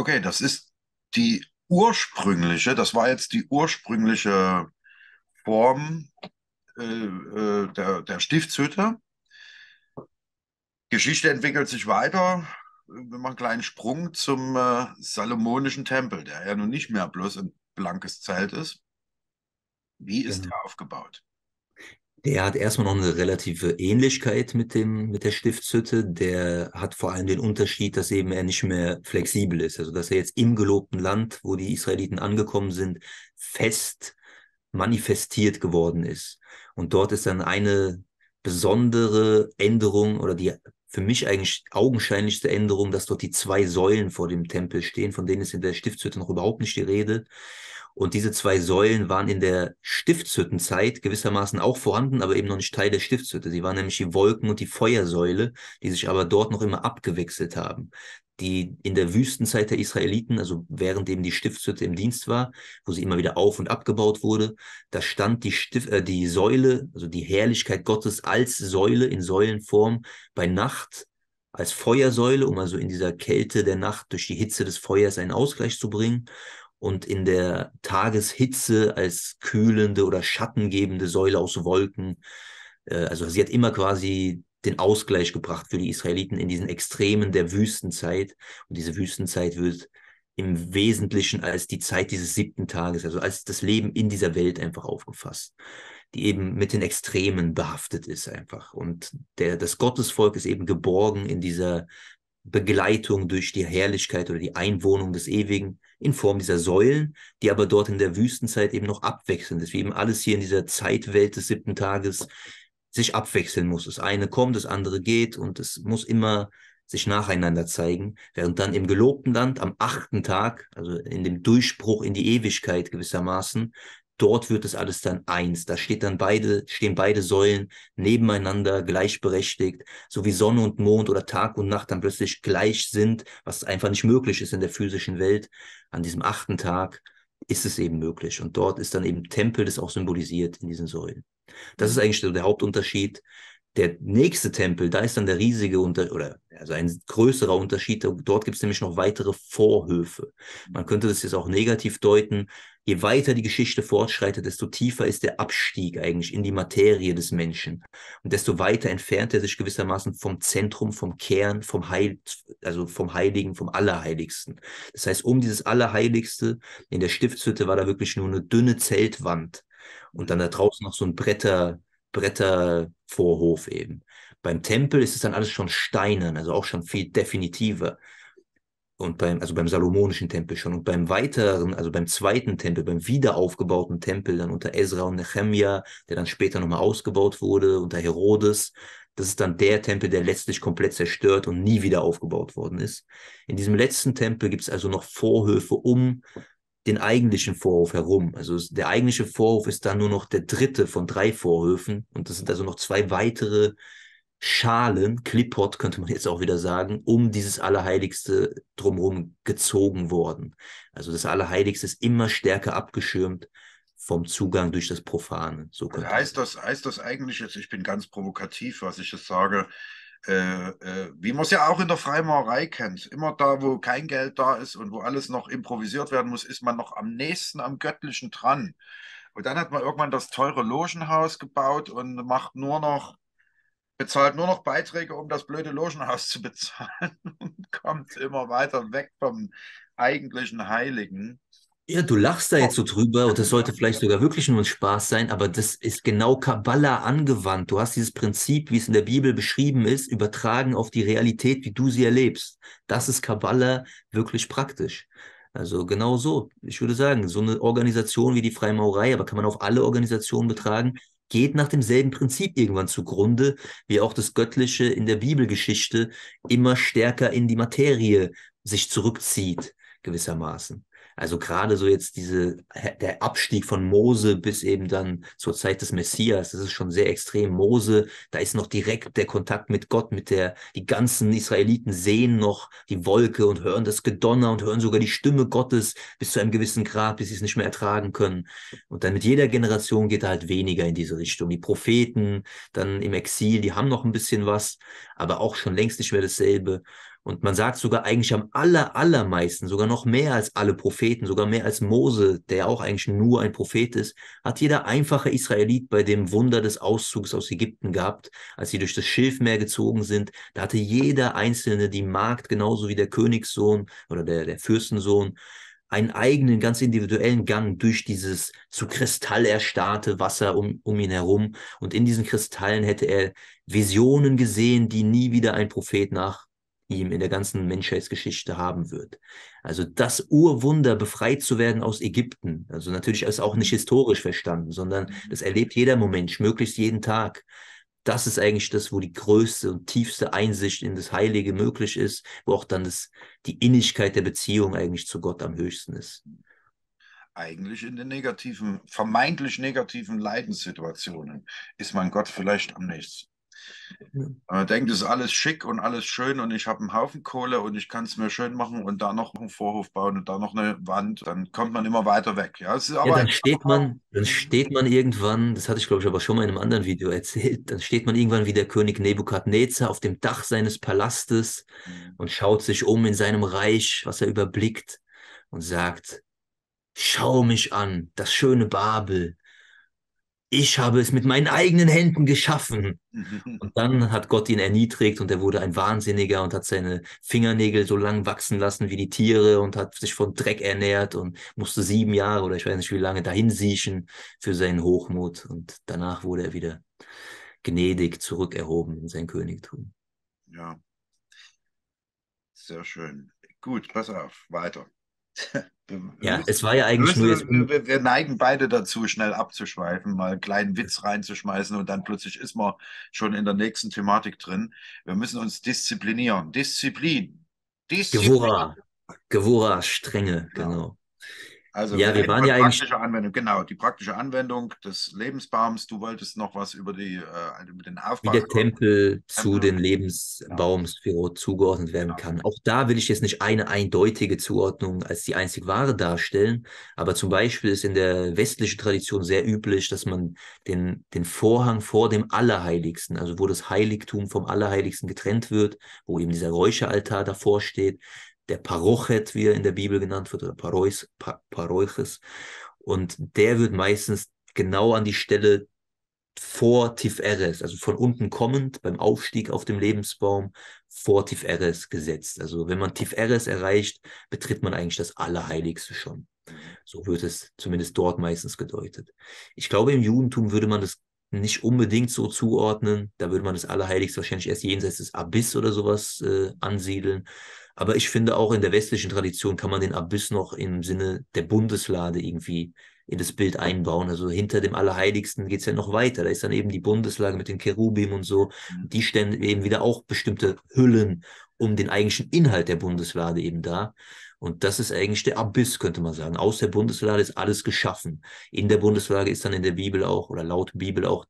Okay, das ist die ursprüngliche, das war jetzt die ursprüngliche Form äh, äh, der, der Stiftshütte. Geschichte entwickelt sich weiter. Wir machen einen kleinen Sprung zum äh, Salomonischen Tempel, der ja nun nicht mehr bloß ein blankes Zelt ist. Wie ist genau. der aufgebaut? Der hat erstmal noch eine relative Ähnlichkeit mit, dem, mit der Stiftshütte. Der hat vor allem den Unterschied, dass eben er nicht mehr flexibel ist. Also dass er jetzt im gelobten Land, wo die Israeliten angekommen sind, fest manifestiert geworden ist. Und dort ist dann eine besondere Änderung oder die für mich eigentlich augenscheinlichste Änderung, dass dort die zwei Säulen vor dem Tempel stehen, von denen ist in der Stiftshütte noch überhaupt nicht die Rede. Und diese zwei Säulen waren in der Stiftshüttenzeit gewissermaßen auch vorhanden, aber eben noch nicht Teil der Stiftshütte. Sie waren nämlich die Wolken- und die Feuersäule, die sich aber dort noch immer abgewechselt haben die in der Wüstenzeit der Israeliten, also während eben die Stiftshütte im Dienst war, wo sie immer wieder auf und abgebaut wurde, da stand die, Stif äh, die Säule, also die Herrlichkeit Gottes als Säule in Säulenform bei Nacht als Feuersäule, um also in dieser Kälte der Nacht durch die Hitze des Feuers einen Ausgleich zu bringen und in der Tageshitze als kühlende oder schattengebende Säule aus Wolken. Äh, also sie hat immer quasi den Ausgleich gebracht für die Israeliten in diesen Extremen der Wüstenzeit. Und diese Wüstenzeit wird im Wesentlichen als die Zeit dieses siebten Tages, also als das Leben in dieser Welt einfach aufgefasst, die eben mit den Extremen behaftet ist einfach. Und der, das Gottesvolk ist eben geborgen in dieser Begleitung durch die Herrlichkeit oder die Einwohnung des Ewigen in Form dieser Säulen, die aber dort in der Wüstenzeit eben noch abwechselnd ist, wie eben alles hier in dieser Zeitwelt des siebten Tages sich abwechseln muss. Das eine kommt, das andere geht und es muss immer sich nacheinander zeigen, während dann im gelobten Land am achten Tag, also in dem Durchbruch in die Ewigkeit gewissermaßen, Dort wird es alles dann eins. Da steht dann beide, stehen beide Säulen nebeneinander, gleichberechtigt, so wie Sonne und Mond oder Tag und Nacht dann plötzlich gleich sind, was einfach nicht möglich ist in der physischen Welt. An diesem achten Tag ist es eben möglich. Und dort ist dann eben Tempel, das auch symbolisiert in diesen Säulen. Das ist eigentlich so der Hauptunterschied der nächste Tempel, da ist dann der riesige Unter oder also ein größerer Unterschied. Dort gibt es nämlich noch weitere Vorhöfe. Man könnte das jetzt auch negativ deuten. Je weiter die Geschichte fortschreitet, desto tiefer ist der Abstieg eigentlich in die Materie des Menschen. Und desto weiter entfernt er sich gewissermaßen vom Zentrum, vom Kern, vom Heil, also vom Heiligen, vom Allerheiligsten. Das heißt, um dieses Allerheiligste in der Stiftshütte war da wirklich nur eine dünne Zeltwand und dann da draußen noch so ein Bretter, Brettervorhof eben. Beim Tempel ist es dann alles schon steinern, also auch schon viel definitiver. Und beim, also beim Salomonischen Tempel schon. Und beim weiteren, also beim zweiten Tempel, beim wiederaufgebauten Tempel, dann unter Ezra und Nehemia, der dann später nochmal ausgebaut wurde, unter Herodes, das ist dann der Tempel, der letztlich komplett zerstört und nie wieder aufgebaut worden ist. In diesem letzten Tempel gibt es also noch Vorhöfe um den eigentlichen Vorhof herum. Also der eigentliche Vorhof ist dann nur noch der dritte von drei Vorhöfen und das sind also noch zwei weitere Schalen, Klippot könnte man jetzt auch wieder sagen, um dieses Allerheiligste drumherum gezogen worden. Also das Allerheiligste ist immer stärker abgeschirmt vom Zugang durch das Profane. So heißt das, heißt das eigentlich jetzt, ich bin ganz provokativ, was ich jetzt sage, äh, äh, wie man es ja auch in der Freimaurerei kennt, immer da, wo kein Geld da ist und wo alles noch improvisiert werden muss, ist man noch am nächsten am Göttlichen dran. Und dann hat man irgendwann das teure Logenhaus gebaut und macht nur noch, bezahlt nur noch Beiträge, um das blöde Logenhaus zu bezahlen und kommt immer weiter weg vom eigentlichen Heiligen. Ja, du lachst da jetzt so drüber und das sollte vielleicht sogar wirklich nur ein Spaß sein, aber das ist genau Kabbala angewandt. Du hast dieses Prinzip, wie es in der Bibel beschrieben ist, übertragen auf die Realität, wie du sie erlebst. Das ist Kabbala wirklich praktisch. Also genau so. Ich würde sagen, so eine Organisation wie die Freimaurerei, aber kann man auf alle Organisationen betragen, geht nach demselben Prinzip irgendwann zugrunde, wie auch das Göttliche in der Bibelgeschichte immer stärker in die Materie sich zurückzieht gewissermaßen. Also gerade so jetzt diese, der Abstieg von Mose bis eben dann zur Zeit des Messias, das ist schon sehr extrem. Mose, da ist noch direkt der Kontakt mit Gott, mit der, die ganzen Israeliten sehen noch die Wolke und hören das Gedonner und hören sogar die Stimme Gottes bis zu einem gewissen Grad, bis sie es nicht mehr ertragen können. Und dann mit jeder Generation geht da halt weniger in diese Richtung. Die Propheten, dann im Exil, die haben noch ein bisschen was, aber auch schon längst nicht mehr dasselbe. Und man sagt sogar eigentlich am aller, allermeisten, sogar noch mehr als alle Propheten, sogar mehr als Mose, der auch eigentlich nur ein Prophet ist, hat jeder einfache Israelit bei dem Wunder des Auszugs aus Ägypten gehabt, als sie durch das Schilfmeer gezogen sind. Da hatte jeder Einzelne, die Magd, genauso wie der Königssohn oder der, der Fürstensohn, einen eigenen, ganz individuellen Gang durch dieses zu Kristall erstarrte Wasser um, um ihn herum. Und in diesen Kristallen hätte er Visionen gesehen, die nie wieder ein Prophet nach ihm in der ganzen Menschheitsgeschichte haben wird. Also das Urwunder, befreit zu werden aus Ägypten. Also natürlich ist auch nicht historisch verstanden, sondern mhm. das erlebt jeder Moment, möglichst jeden Tag. Das ist eigentlich das, wo die größte und tiefste Einsicht in das Heilige möglich ist, wo auch dann das, die Innigkeit der Beziehung eigentlich zu Gott am höchsten ist. Eigentlich in den negativen, vermeintlich negativen Leidenssituationen ist man Gott vielleicht am nächsten. Man denkt, es ist alles schick und alles schön und ich habe einen Haufen Kohle und ich kann es mir schön machen und da noch einen Vorhof bauen und da noch eine Wand, dann kommt man immer weiter weg. Ja, es ist aber ja, dann, steht man, dann steht man irgendwann, das hatte ich glaube ich aber schon mal in einem anderen Video erzählt, dann steht man irgendwann wie der König Nebukadnezar auf dem Dach seines Palastes mhm. und schaut sich um in seinem Reich, was er überblickt und sagt, schau mich an, das schöne Babel, ich habe es mit meinen eigenen Händen geschaffen. Mhm. Und dann hat Gott ihn erniedrigt und er wurde ein Wahnsinniger und hat seine Fingernägel so lang wachsen lassen wie die Tiere und hat sich von Dreck ernährt und musste sieben Jahre oder ich weiß nicht wie lange dahin siechen für seinen Hochmut. Und danach wurde er wieder gnädig zurückerhoben in sein Königtum. Ja. Sehr schön. Gut, pass auf, weiter. Ja, es war ja eigentlich müssen, nur wir, wir, neigen beide dazu, schnell abzuschweifen, mal einen kleinen Witz reinzuschmeißen und dann plötzlich ist man schon in der nächsten Thematik drin. Wir müssen uns disziplinieren. Disziplin. Disziplin. Gewura. Gewura, Strenge, genau. genau. Also ja, wir waren ja praktische eigentlich Anwendung, genau, die praktische Anwendung des Lebensbaums. Du wolltest noch was über die äh, also über den Aufbau. Wie der Tempel zu den Lebensbaums genau. zugeordnet werden genau. kann. Auch da will ich jetzt nicht eine eindeutige Zuordnung als die einzig wahre darstellen, aber zum Beispiel ist in der westlichen Tradition sehr üblich, dass man den den Vorhang vor dem Allerheiligsten, also wo das Heiligtum vom Allerheiligsten getrennt wird, wo eben dieser Räucheraltar davor steht, der Parochet, wie er in der Bibel genannt wird, oder Parois, pa Paroiches. Und der wird meistens genau an die Stelle vor Tiferes, also von unten kommend beim Aufstieg auf dem Lebensbaum vor Tiferes gesetzt. Also wenn man Tiferes erreicht, betritt man eigentlich das Allerheiligste schon. So wird es zumindest dort meistens gedeutet. Ich glaube, im Judentum würde man das nicht unbedingt so zuordnen. Da würde man das Allerheiligste wahrscheinlich erst jenseits des Abyss oder sowas äh, ansiedeln. Aber ich finde auch in der westlichen Tradition kann man den Abyss noch im Sinne der Bundeslade irgendwie in das Bild einbauen. Also hinter dem Allerheiligsten geht es ja noch weiter. Da ist dann eben die Bundeslage mit den Cherubim und so. Mhm. Die stellen eben wieder auch bestimmte Hüllen um den eigentlichen Inhalt der Bundeslade eben da. Und das ist eigentlich der Abyss, könnte man sagen. Aus der Bundeslade ist alles geschaffen. In der Bundeslage ist dann in der Bibel auch oder laut Bibel auch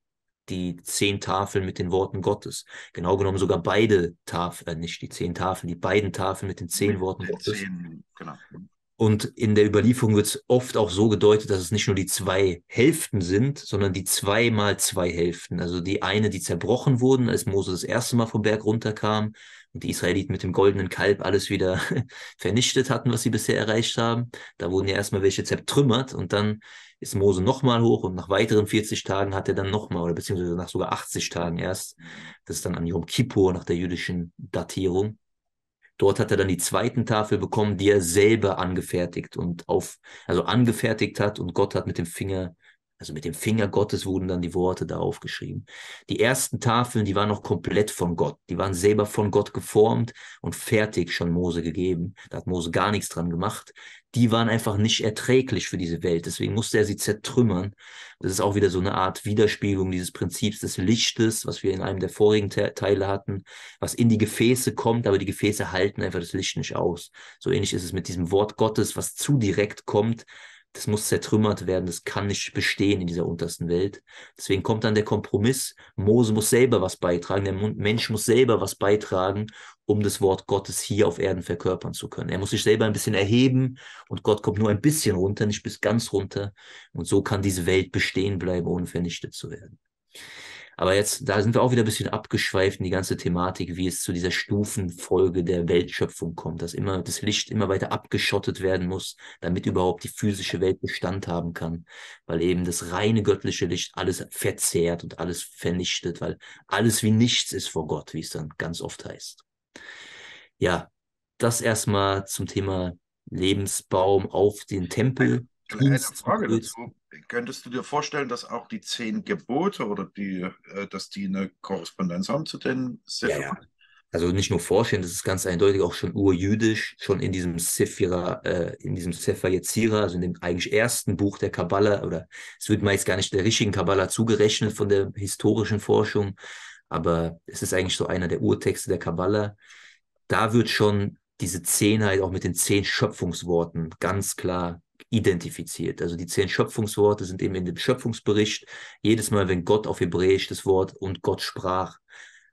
die zehn Tafeln mit den Worten Gottes. Genau genommen sogar beide Tafeln, äh, nicht die zehn Tafeln, die beiden Tafeln mit den zehn Worten Gottes. Zehn, genau. Und in der Überlieferung wird es oft auch so gedeutet, dass es nicht nur die zwei Hälften sind, sondern die zwei mal zwei Hälften. Also die eine, die zerbrochen wurden, als Mose das erste Mal vom Berg runterkam und die Israeliten mit dem goldenen Kalb alles wieder vernichtet hatten, was sie bisher erreicht haben. Da wurden ja erstmal welche zertrümmert und dann ist Mose nochmal hoch und nach weiteren 40 Tagen hat er dann nochmal, oder beziehungsweise nach sogar 80 Tagen erst, das ist dann an Yom Kippur nach der jüdischen Datierung, Dort hat er dann die zweiten Tafel bekommen, die er selber angefertigt und auf, also angefertigt hat und Gott hat mit dem Finger, also mit dem Finger Gottes wurden dann die Worte da aufgeschrieben. Die ersten Tafeln, die waren noch komplett von Gott. Die waren selber von Gott geformt und fertig schon Mose gegeben. Da hat Mose gar nichts dran gemacht die waren einfach nicht erträglich für diese Welt. Deswegen musste er sie zertrümmern. Das ist auch wieder so eine Art Widerspiegelung dieses Prinzips des Lichtes, was wir in einem der vorigen Te Teile hatten, was in die Gefäße kommt, aber die Gefäße halten einfach das Licht nicht aus. So ähnlich ist es mit diesem Wort Gottes, was zu direkt kommt, das muss zertrümmert werden, das kann nicht bestehen in dieser untersten Welt. Deswegen kommt dann der Kompromiss, Mose muss selber was beitragen, der Mensch muss selber was beitragen, um das Wort Gottes hier auf Erden verkörpern zu können. Er muss sich selber ein bisschen erheben und Gott kommt nur ein bisschen runter, nicht bis ganz runter. Und so kann diese Welt bestehen bleiben, ohne vernichtet zu werden. Aber jetzt, da sind wir auch wieder ein bisschen abgeschweift in die ganze Thematik, wie es zu dieser Stufenfolge der Weltschöpfung kommt, dass immer das Licht immer weiter abgeschottet werden muss, damit überhaupt die physische Welt Bestand haben kann, weil eben das reine göttliche Licht alles verzehrt und alles vernichtet, weil alles wie nichts ist vor Gott, wie es dann ganz oft heißt. Ja, das erstmal zum Thema Lebensbaum auf den Tempel. Eine, eine Frage dazu könntest du dir vorstellen, dass auch die zehn Gebote oder die, äh, dass die eine Korrespondenz haben zu den Sephirot? Ja, ja. Also nicht nur vorstellen, das ist ganz eindeutig auch schon urjüdisch, schon in diesem Sefira, äh, in diesem Sefer Yetzira, also in dem eigentlich ersten Buch der Kabbala, oder es wird meist gar nicht der richtigen Kabbala zugerechnet von der historischen Forschung, aber es ist eigentlich so einer der Urtexte der Kabbala. Da wird schon diese Zehnheit halt auch mit den zehn Schöpfungsworten ganz klar identifiziert. Also die zehn Schöpfungsworte sind eben in dem Schöpfungsbericht. Jedes Mal, wenn Gott auf Hebräisch das Wort und Gott sprach,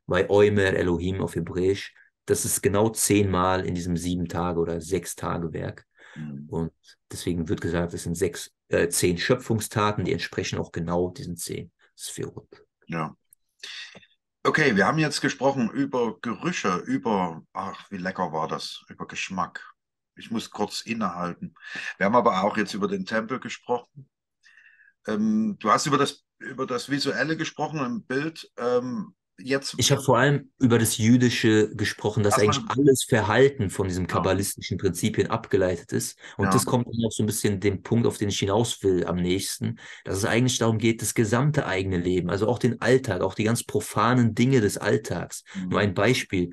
bei Eumer Elohim auf Hebräisch, das ist genau zehnmal in diesem sieben Tage oder sechs Tage Werk. Mhm. Und deswegen wird gesagt, es sind sechs, äh, zehn Schöpfungstaten, die entsprechen auch genau diesen zehn Sphärot. Ja. Okay, wir haben jetzt gesprochen über Gerüche, über, ach, wie lecker war das, über Geschmack, ich muss kurz innehalten. Wir haben aber auch jetzt über den Tempel gesprochen. Ähm, du hast über das, über das Visuelle gesprochen im Bild. Ähm, jetzt ich habe vor allem über das Jüdische gesprochen, dass eigentlich alles Verhalten von diesem kabbalistischen Prinzipien abgeleitet ist. Und ja. das kommt dann auch so ein bisschen dem Punkt, auf den ich hinaus will, am nächsten, dass es eigentlich darum geht, das gesamte eigene Leben, also auch den Alltag, auch die ganz profanen Dinge des Alltags. Mhm. Nur ein Beispiel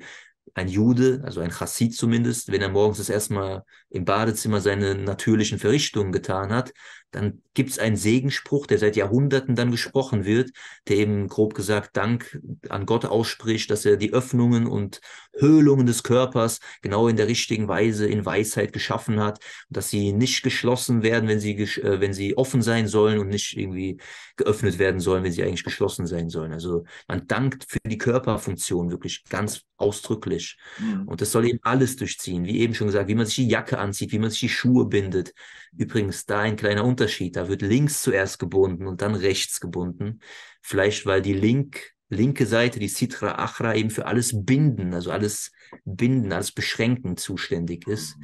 ein Jude, also ein Chassid zumindest, wenn er morgens das erste Mal im Badezimmer seine natürlichen Verrichtungen getan hat, dann gibt es einen Segenspruch, der seit Jahrhunderten dann gesprochen wird, der eben grob gesagt Dank an Gott ausspricht, dass er die Öffnungen und Höhlungen des Körpers genau in der richtigen Weise in Weisheit geschaffen hat, dass sie nicht geschlossen werden, wenn sie, äh, wenn sie offen sein sollen und nicht irgendwie geöffnet werden sollen, wenn sie eigentlich geschlossen sein sollen. Also man dankt für die Körperfunktion wirklich ganz ausdrücklich. Mhm. Und das soll eben alles durchziehen, wie eben schon gesagt, wie man sich die Jacke anzieht, wie man sich die Schuhe bindet. Übrigens, da ein kleiner Unterschied Unterschied. Da wird links zuerst gebunden und dann rechts gebunden. Vielleicht, weil die link, linke Seite, die Sitra Achra, eben für alles binden, also alles binden, alles beschränken zuständig ist.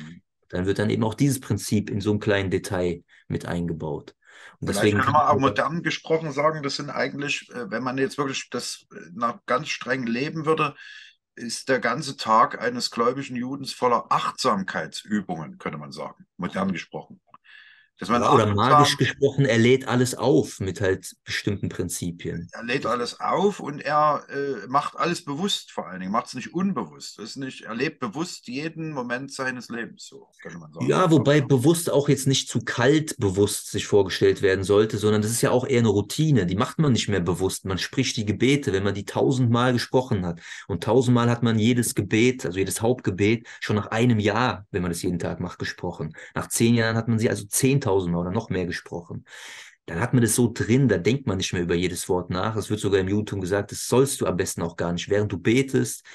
Dann wird dann eben auch dieses Prinzip in so einem kleinen Detail mit eingebaut. Und deswegen kann man auch modern gesprochen sagen, das sind eigentlich, äh, wenn man jetzt wirklich das äh, nach ganz streng leben würde, ist der ganze Tag eines gläubigen Judens voller Achtsamkeitsübungen, könnte man sagen, modern gesprochen. Ja, oder magisch gesprochen, er lädt alles auf mit halt bestimmten Prinzipien. Er lädt alles auf und er äh, macht alles bewusst vor allen Dingen, macht es nicht unbewusst. Ist nicht, er lebt bewusst jeden Moment seines Lebens, so könnte man sagen. Ja, wobei bewusst auch jetzt nicht zu kalt bewusst sich vorgestellt werden sollte, sondern das ist ja auch eher eine Routine, die macht man nicht mehr bewusst. Man spricht die Gebete, wenn man die tausendmal gesprochen hat. Und tausendmal hat man jedes Gebet, also jedes Hauptgebet, schon nach einem Jahr, wenn man das jeden Tag macht, gesprochen. Nach zehn Jahren hat man sie also zehntausend tausendmal oder noch mehr gesprochen. Dann hat man das so drin, da denkt man nicht mehr über jedes Wort nach. Es wird sogar im Judentum gesagt, das sollst du am besten auch gar nicht. Während du betest,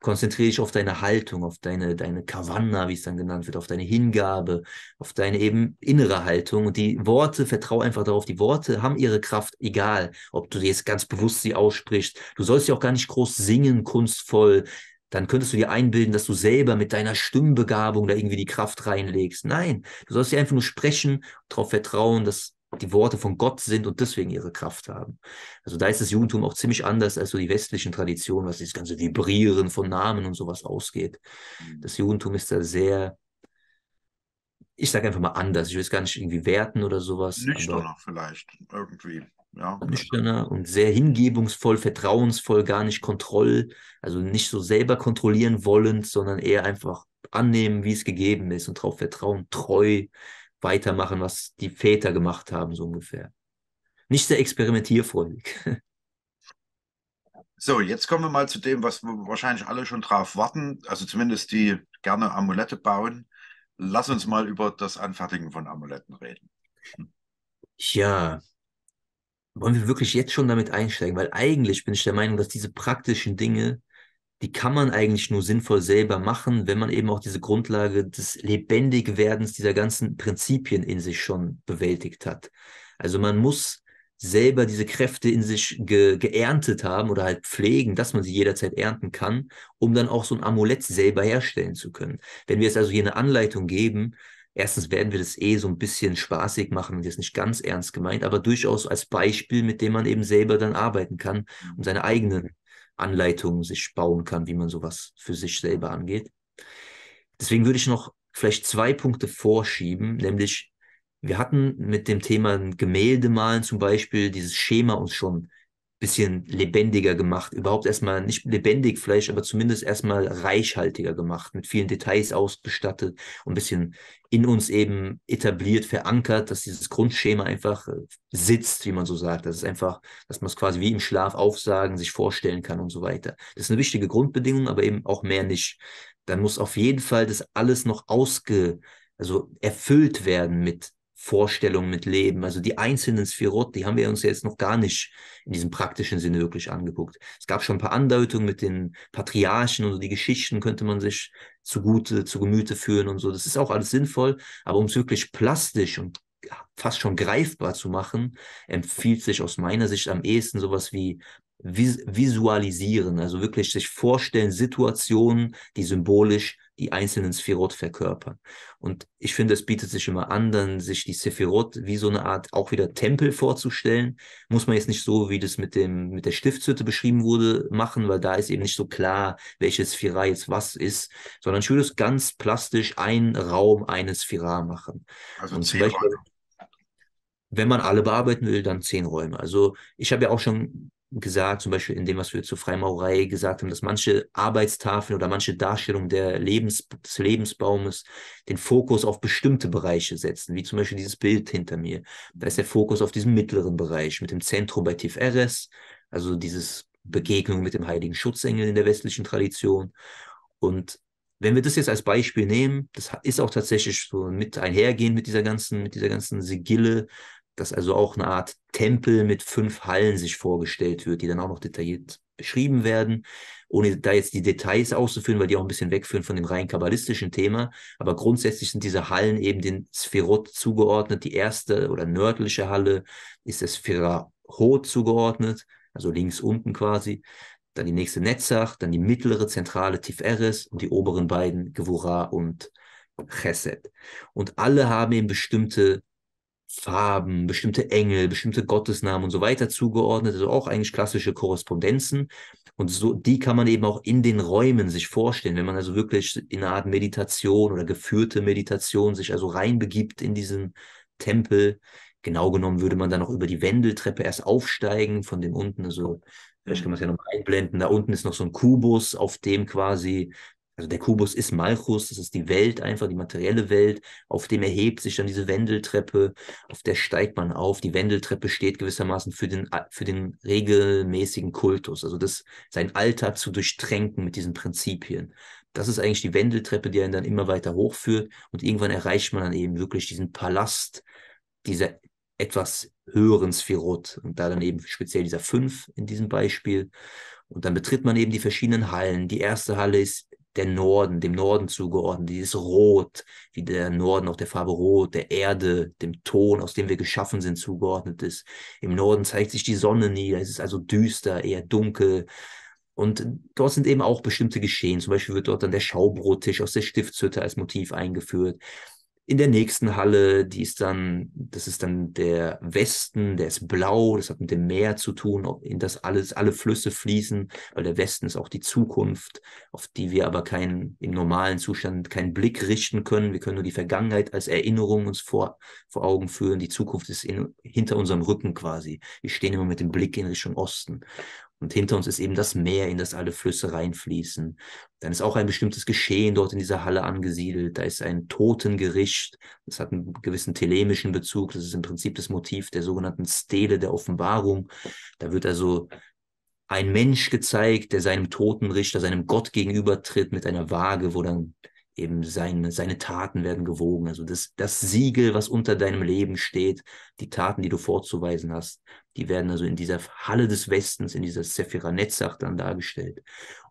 konzentriere dich auf deine Haltung, auf deine, deine Kavanna, wie es dann genannt wird, auf deine Hingabe, auf deine eben innere Haltung. Und die Worte, vertraue einfach darauf, die Worte haben ihre Kraft, egal, ob du jetzt ganz bewusst sie aussprichst. Du sollst sie auch gar nicht groß singen, kunstvoll, dann könntest du dir einbilden, dass du selber mit deiner Stimmbegabung da irgendwie die Kraft reinlegst. Nein, du sollst dir einfach nur sprechen, und darauf vertrauen, dass die Worte von Gott sind und deswegen ihre Kraft haben. Also da ist das Judentum auch ziemlich anders als so die westlichen Traditionen, was dieses ganze Vibrieren von Namen und sowas ausgeht. Mhm. Das Judentum ist da sehr, ich sage einfach mal anders. Ich will es gar nicht irgendwie werten oder sowas. Nicht noch vielleicht irgendwie. Ja, nüchterner und sehr hingebungsvoll, vertrauensvoll, gar nicht Kontroll, also nicht so selber kontrollieren wollend, sondern eher einfach annehmen, wie es gegeben ist und darauf vertrauen, treu weitermachen, was die Väter gemacht haben, so ungefähr. Nicht sehr experimentierfreudig. So, jetzt kommen wir mal zu dem, was wahrscheinlich alle schon drauf warten, also zumindest die gerne Amulette bauen. Lass uns mal über das Anfertigen von Amuletten reden. Hm. Ja, wollen wir wirklich jetzt schon damit einsteigen? Weil eigentlich bin ich der Meinung, dass diese praktischen Dinge, die kann man eigentlich nur sinnvoll selber machen, wenn man eben auch diese Grundlage des Lebendigwerdens dieser ganzen Prinzipien in sich schon bewältigt hat. Also man muss selber diese Kräfte in sich ge geerntet haben oder halt pflegen, dass man sie jederzeit ernten kann, um dann auch so ein Amulett selber herstellen zu können. Wenn wir jetzt also hier eine Anleitung geben, erstens werden wir das eh so ein bisschen spaßig machen das ist nicht ganz ernst gemeint, aber durchaus als Beispiel, mit dem man eben selber dann arbeiten kann und seine eigenen Anleitungen sich bauen kann, wie man sowas für sich selber angeht. Deswegen würde ich noch vielleicht zwei Punkte vorschieben, nämlich wir hatten mit dem Thema Gemälde malen zum Beispiel dieses Schema uns schon bisschen lebendiger gemacht, überhaupt erstmal nicht lebendig vielleicht, aber zumindest erstmal reichhaltiger gemacht, mit vielen Details ausgestattet und ein bisschen in uns eben etabliert, verankert, dass dieses Grundschema einfach äh, sitzt, wie man so sagt. Das ist einfach, dass man es quasi wie im Schlaf aufsagen, sich vorstellen kann und so weiter. Das ist eine wichtige Grundbedingung, aber eben auch mehr nicht. Dann muss auf jeden Fall das alles noch ausge, also erfüllt werden mit Vorstellung mit Leben. Also die einzelnen Sphirot, die haben wir uns jetzt noch gar nicht in diesem praktischen Sinne wirklich angeguckt. Es gab schon ein paar Andeutungen mit den Patriarchen und so, die Geschichten könnte man sich zugute, zu Gemüte führen und so. Das ist auch alles sinnvoll, aber um es wirklich plastisch und fast schon greifbar zu machen, empfiehlt sich aus meiner Sicht am ehesten sowas wie vis visualisieren, also wirklich sich vorstellen, Situationen, die symbolisch die einzelnen Sphirot verkörpern. Und ich finde, es bietet sich immer an, dann sich die Sephirot wie so eine Art auch wieder Tempel vorzustellen. Muss man jetzt nicht so, wie das mit dem, mit der Stiftshütte beschrieben wurde, machen, weil da ist eben nicht so klar, welches Sphira jetzt was ist, sondern ich würde es ganz plastisch einen Raum, eines Sphira machen. Also Und zum Beispiel, wenn man alle bearbeiten will, dann zehn Räume. Also ich habe ja auch schon gesagt, zum Beispiel in dem, was wir zur Freimaurerei gesagt haben, dass manche Arbeitstafeln oder manche Darstellung der Lebens, des Lebensbaumes den Fokus auf bestimmte Bereiche setzen, wie zum Beispiel dieses Bild hinter mir. Da ist der Fokus auf diesem mittleren Bereich mit dem Zentrum bei Tif also dieses Begegnung mit dem heiligen Schutzengel in der westlichen Tradition. Und wenn wir das jetzt als Beispiel nehmen, das ist auch tatsächlich so mit einhergehend mit dieser ganzen, mit dieser ganzen Sigille dass also auch eine Art Tempel mit fünf Hallen sich vorgestellt wird, die dann auch noch detailliert beschrieben werden, ohne da jetzt die Details auszuführen, weil die auch ein bisschen wegführen von dem rein kabbalistischen Thema. Aber grundsätzlich sind diese Hallen eben den Sphirot zugeordnet. Die erste oder nördliche Halle ist der Sphirot zugeordnet, also links unten quasi. Dann die nächste Netzach, dann die mittlere zentrale Tiferes und die oberen beiden Gewura und Chesed. Und alle haben eben bestimmte Farben, bestimmte Engel, bestimmte Gottesnamen und so weiter zugeordnet, also auch eigentlich klassische Korrespondenzen. Und so, die kann man eben auch in den Räumen sich vorstellen, wenn man also wirklich in einer Art Meditation oder geführte Meditation sich also reinbegibt in diesen Tempel. Genau genommen würde man dann auch über die Wendeltreppe erst aufsteigen, von dem unten, also Vielleicht kann man es ja nochmal einblenden. Da unten ist noch so ein Kubus, auf dem quasi also der Kubus ist Malchus, das ist die Welt einfach, die materielle Welt, auf dem erhebt sich dann diese Wendeltreppe, auf der steigt man auf. Die Wendeltreppe steht gewissermaßen für den, für den regelmäßigen Kultus, also das, sein Alltag zu durchtränken mit diesen Prinzipien. Das ist eigentlich die Wendeltreppe, die einen dann immer weiter hochführt und irgendwann erreicht man dann eben wirklich diesen Palast dieser etwas höheren Sphirot und da dann eben speziell dieser fünf in diesem Beispiel. Und dann betritt man eben die verschiedenen Hallen. Die erste Halle ist der Norden, dem Norden zugeordnet. dieses rot, wie der Norden auch der Farbe rot, der Erde, dem Ton, aus dem wir geschaffen sind, zugeordnet ist. Im Norden zeigt sich die Sonne nieder, es ist also düster, eher dunkel. Und dort sind eben auch bestimmte Geschehen. Zum Beispiel wird dort dann der Schaubrottisch aus der Stiftshütte als Motiv eingeführt. In der nächsten Halle, die ist dann, das ist dann der Westen, der ist blau, das hat mit dem Meer zu tun, in das alles, alle Flüsse fließen, weil der Westen ist auch die Zukunft, auf die wir aber keinen, im normalen Zustand keinen Blick richten können. Wir können nur die Vergangenheit als Erinnerung uns vor, vor Augen führen. Die Zukunft ist in, hinter unserem Rücken quasi. Wir stehen immer mit dem Blick in Richtung Osten. Und hinter uns ist eben das Meer, in das alle Flüsse reinfließen. Dann ist auch ein bestimmtes Geschehen dort in dieser Halle angesiedelt. Da ist ein Totengericht. Das hat einen gewissen telemischen Bezug. Das ist im Prinzip das Motiv der sogenannten Stele der Offenbarung. Da wird also ein Mensch gezeigt, der seinem Totenrichter, seinem Gott gegenübertritt mit einer Waage, wo dann eben seine, seine Taten werden gewogen. Also das, das Siegel, was unter deinem Leben steht, die Taten, die du vorzuweisen hast, die werden also in dieser Halle des Westens, in dieser Sephira Netzach dann dargestellt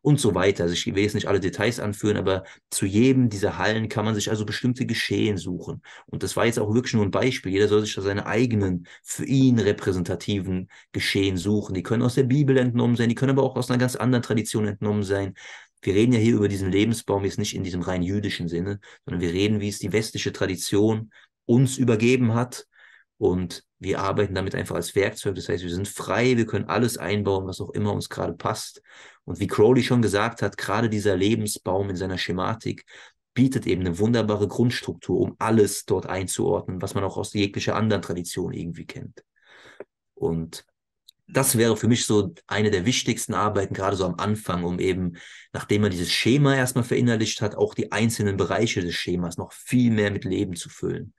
und so weiter. Also ich will jetzt nicht alle Details anführen, aber zu jedem dieser Hallen kann man sich also bestimmte Geschehen suchen. Und das war jetzt auch wirklich nur ein Beispiel. Jeder soll sich da seine eigenen, für ihn repräsentativen Geschehen suchen. Die können aus der Bibel entnommen sein, die können aber auch aus einer ganz anderen Tradition entnommen sein wir reden ja hier über diesen Lebensbaum jetzt nicht in diesem rein jüdischen Sinne, sondern wir reden, wie es die westliche Tradition uns übergeben hat. Und wir arbeiten damit einfach als Werkzeug. Das heißt, wir sind frei, wir können alles einbauen, was auch immer uns gerade passt. Und wie Crowley schon gesagt hat, gerade dieser Lebensbaum in seiner Schematik bietet eben eine wunderbare Grundstruktur, um alles dort einzuordnen, was man auch aus jeglicher anderen Tradition irgendwie kennt. Und das wäre für mich so eine der wichtigsten Arbeiten, gerade so am Anfang, um eben, nachdem man dieses Schema erstmal verinnerlicht hat, auch die einzelnen Bereiche des Schemas noch viel mehr mit Leben zu füllen.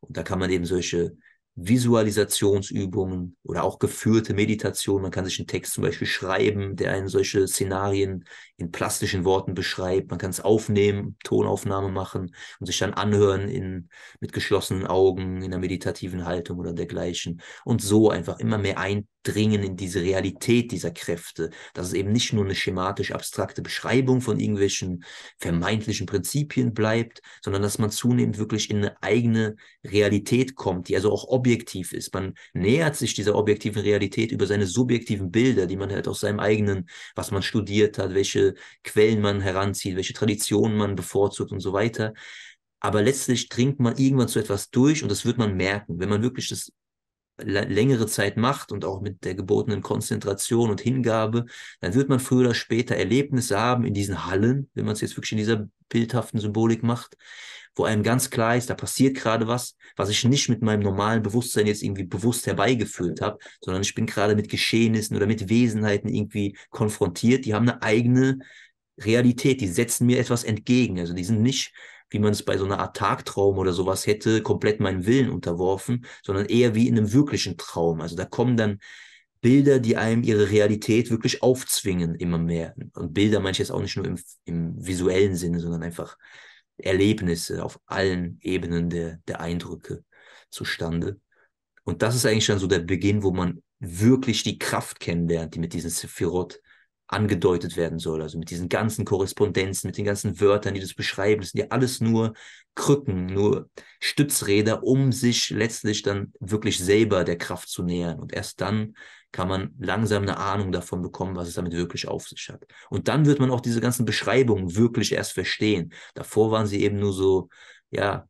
Und da kann man eben solche Visualisationsübungen oder auch geführte Meditation. Man kann sich einen Text zum Beispiel schreiben, der einen solche Szenarien in plastischen Worten beschreibt. Man kann es aufnehmen, Tonaufnahme machen und sich dann anhören in, mit geschlossenen Augen, in einer meditativen Haltung oder dergleichen. Und so einfach immer mehr eindringen in diese Realität dieser Kräfte, dass es eben nicht nur eine schematisch abstrakte Beschreibung von irgendwelchen vermeintlichen Prinzipien bleibt, sondern dass man zunehmend wirklich in eine eigene Realität kommt, die also auch objektiv ist. Man nähert sich dieser objektiven Realität über seine subjektiven Bilder, die man halt aus seinem eigenen, was man studiert hat, welche Quellen man heranzieht, welche Traditionen man bevorzugt und so weiter. Aber letztlich dringt man irgendwann zu etwas durch und das wird man merken. Wenn man wirklich das längere Zeit macht und auch mit der gebotenen Konzentration und Hingabe, dann wird man früher oder später Erlebnisse haben in diesen Hallen, wenn man es jetzt wirklich in dieser bildhaften Symbolik macht, wo einem ganz klar ist, da passiert gerade was, was ich nicht mit meinem normalen Bewusstsein jetzt irgendwie bewusst herbeigefühlt habe, sondern ich bin gerade mit Geschehnissen oder mit Wesenheiten irgendwie konfrontiert. Die haben eine eigene Realität, die setzen mir etwas entgegen. Also die sind nicht, wie man es bei so einer Art Tagtraum oder sowas hätte, komplett meinem Willen unterworfen, sondern eher wie in einem wirklichen Traum. Also da kommen dann Bilder, die einem ihre Realität wirklich aufzwingen, immer mehr. Und Bilder meine ich jetzt auch nicht nur im, im visuellen Sinne, sondern einfach Erlebnisse auf allen Ebenen der, der Eindrücke zustande. Und das ist eigentlich dann so der Beginn, wo man wirklich die Kraft kennenlernt, die mit diesen Sephirot angedeutet werden soll. Also mit diesen ganzen Korrespondenzen, mit den ganzen Wörtern, die das beschreiben. Das sind ja alles nur Krücken, nur Stützräder, um sich letztlich dann wirklich selber der Kraft zu nähern. Und erst dann kann man langsam eine Ahnung davon bekommen, was es damit wirklich auf sich hat. Und dann wird man auch diese ganzen Beschreibungen wirklich erst verstehen. Davor waren sie eben nur so, ja,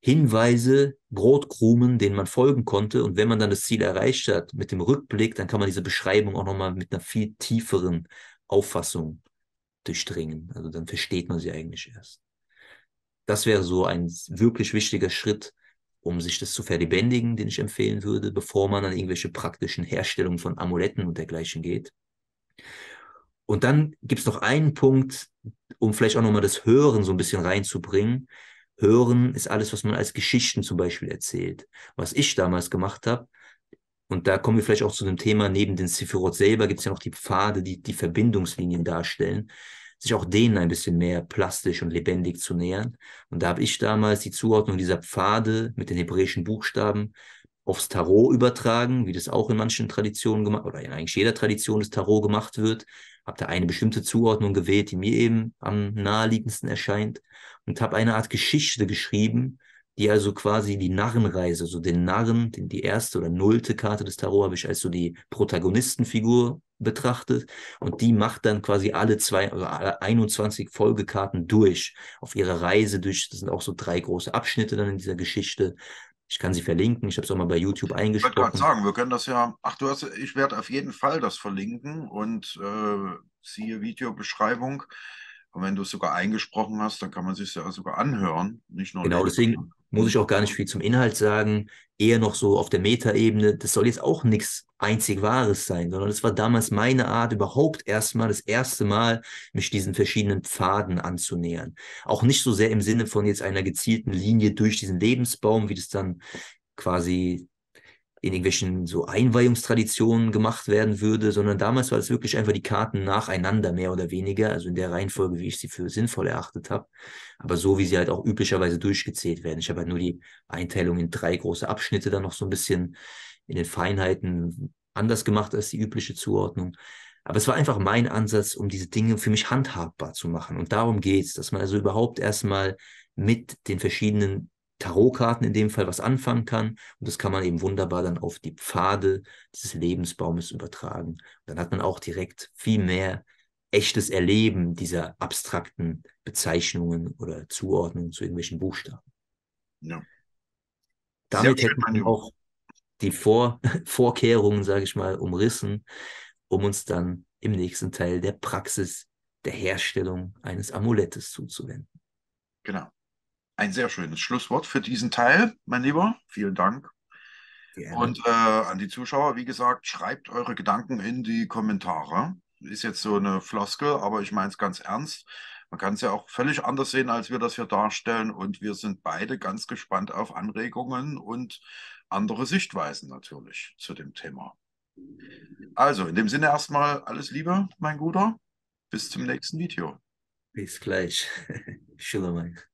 Hinweise, Brotkrumen, denen man folgen konnte. Und wenn man dann das Ziel erreicht hat, mit dem Rückblick, dann kann man diese Beschreibung auch nochmal mit einer viel tieferen Auffassung durchdringen. Also dann versteht man sie eigentlich erst. Das wäre so ein wirklich wichtiger Schritt, um sich das zu verlebendigen, den ich empfehlen würde, bevor man an irgendwelche praktischen Herstellungen von Amuletten und dergleichen geht. Und dann gibt es noch einen Punkt, um vielleicht auch nochmal das Hören so ein bisschen reinzubringen. Hören ist alles, was man als Geschichten zum Beispiel erzählt. Was ich damals gemacht habe, und da kommen wir vielleicht auch zu dem Thema, neben den Sephirot selber gibt es ja noch die Pfade, die die Verbindungslinien darstellen sich auch denen ein bisschen mehr plastisch und lebendig zu nähern. Und da habe ich damals die Zuordnung dieser Pfade mit den hebräischen Buchstaben aufs Tarot übertragen, wie das auch in manchen Traditionen gemacht oder in eigentlich jeder Tradition des Tarot gemacht wird. Habe da eine bestimmte Zuordnung gewählt, die mir eben am naheliegendsten erscheint und habe eine Art Geschichte geschrieben, die also quasi die Narrenreise, so den Narren, den, die erste oder nullte Karte des Tarot habe ich als so die Protagonistenfigur betrachtet und die macht dann quasi alle zwei, also alle 21 Folgekarten durch auf ihrer Reise durch. Das sind auch so drei große Abschnitte dann in dieser Geschichte. Ich kann sie verlinken. Ich habe es auch mal bei YouTube eingesprochen. Ich wollte gerade sagen, wir können das ja. Ach, du hast, ich werde auf jeden Fall das verlinken und äh, siehe Videobeschreibung. Und wenn du es sogar eingesprochen hast, dann kann man sich ja sogar anhören. Nicht nur genau, deswegen, muss ich auch gar nicht viel zum Inhalt sagen, eher noch so auf der Metaebene. Das soll jetzt auch nichts einzig Wahres sein, sondern das war damals meine Art, überhaupt erstmal das erste Mal mich diesen verschiedenen Pfaden anzunähern. Auch nicht so sehr im Sinne von jetzt einer gezielten Linie durch diesen Lebensbaum, wie das dann quasi in irgendwelchen so Einweihungstraditionen gemacht werden würde, sondern damals war es wirklich einfach die Karten nacheinander mehr oder weniger, also in der Reihenfolge, wie ich sie für sinnvoll erachtet habe, aber so wie sie halt auch üblicherweise durchgezählt werden. Ich habe halt nur die Einteilung in drei große Abschnitte dann noch so ein bisschen in den Feinheiten anders gemacht als die übliche Zuordnung. Aber es war einfach mein Ansatz, um diese Dinge für mich handhabbar zu machen. Und darum geht es, dass man also überhaupt erstmal mit den verschiedenen Tarotkarten in dem Fall was anfangen kann. Und das kann man eben wunderbar dann auf die Pfade dieses Lebensbaumes übertragen. Und dann hat man auch direkt viel mehr echtes Erleben dieser abstrakten Bezeichnungen oder Zuordnungen zu irgendwelchen Buchstaben. Ja. Damit hätte man auch die Vor Vorkehrungen, sage ich mal, umrissen, um uns dann im nächsten Teil der Praxis der Herstellung eines Amulettes zuzuwenden. Genau. Ein sehr schönes Schlusswort für diesen Teil, mein Lieber. Vielen Dank. Gerne. Und äh, an die Zuschauer, wie gesagt, schreibt eure Gedanken in die Kommentare. Ist jetzt so eine Floskel, aber ich meine es ganz ernst. Man kann es ja auch völlig anders sehen, als wir das hier darstellen. Und wir sind beide ganz gespannt auf Anregungen und andere Sichtweisen natürlich zu dem Thema. Also, in dem Sinne erstmal alles Liebe, mein Guter. Bis zum nächsten Video. Bis gleich. Shalom.